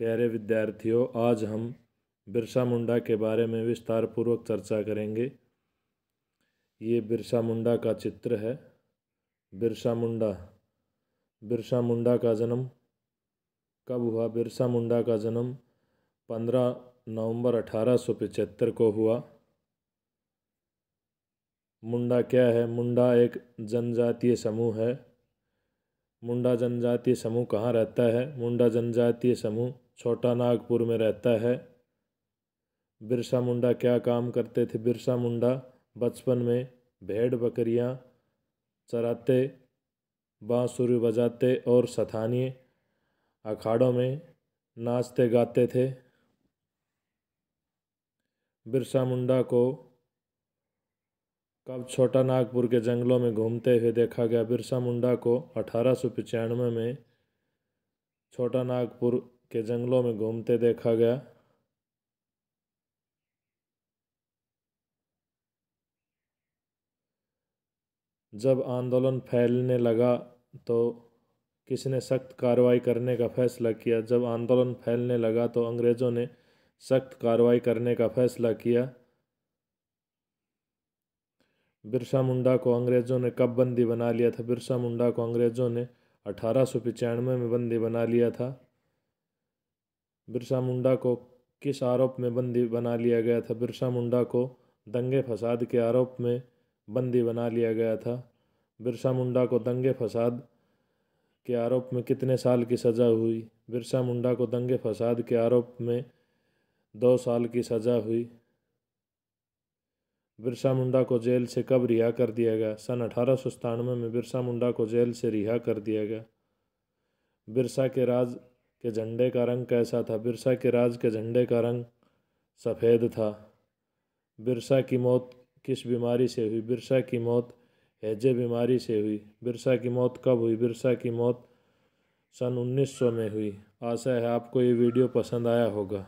प्यारे विद्यार्थियों आज हम बिरसा मुंडा के बारे में विस्तार पूर्वक चर्चा करेंगे ये बिरसा मुंडा का चित्र है बिरसा मुंडा बिरसा मुंडा का जन्म कब हुआ बिरसा मुंडा का जन्म 15 नवंबर पचहत्तर को हुआ मुंडा क्या है मुंडा एक जनजातीय समूह है मुंडा जनजातीय समूह कहाँ रहता है मुंडा जनजातीय समूह छोटा नागपुर में रहता है बिरसा मुंडा क्या काम करते थे बिरसा मुंडा बचपन में भेड़ बकरियाँ चराते बाँसुरी बजाते और स्थानीय अखाड़ों में नाचते गाते थे बिरसा मुंडा को कब छोटा नागपुर के जंगलों में घूमते हुए देखा गया बिरसा मुंडा को अठारह में छोटा नागपुर के जंगलों में घूमते देखा गया जब आंदोलन फैलने लगा तो किसने सख्त कार्रवाई करने का फैसला किया जब आंदोलन फैलने लगा तो अंग्रेज़ों ने सख्त कार्रवाई करने का फैसला किया बिरसा मुंडा को अंग्रेज़ों ने कब बंदी बना लिया था बिरसा मुंडा को अंग्रेज़ों ने अठारह में बंदी बना लिया था बिरसा मुंडा को किस आरोप में बंदी बना लिया गया था बिरसा मुंडा को दंगे फसाद के आरोप में बंदी बना लिया गया था बिरसा मुंडा को दंगे फसाद के आरोप में कितने साल की सज़ा हुई बिरसा मुंडा को दंगे फसाद के आरोप में दो साल की सज़ा हुई बिरसा मुंडा को जेल से कब रिहा कर दिया गया सन अठारह में बिरसा मुंडा को जेल से रिहा कर दिया गया बिरसा के राज के झंडे का रंग कैसा था बिरसा के राज के झंडे का रंग सफ़ेद था बिरसा की मौत किस बीमारी से हुई बिरसा की मौत हैजे बीमारी से हुई बिरसा की मौत कब हुई बिरसा की मौत सन 1900 में हुई आशा है आपको ये वीडियो पसंद आया होगा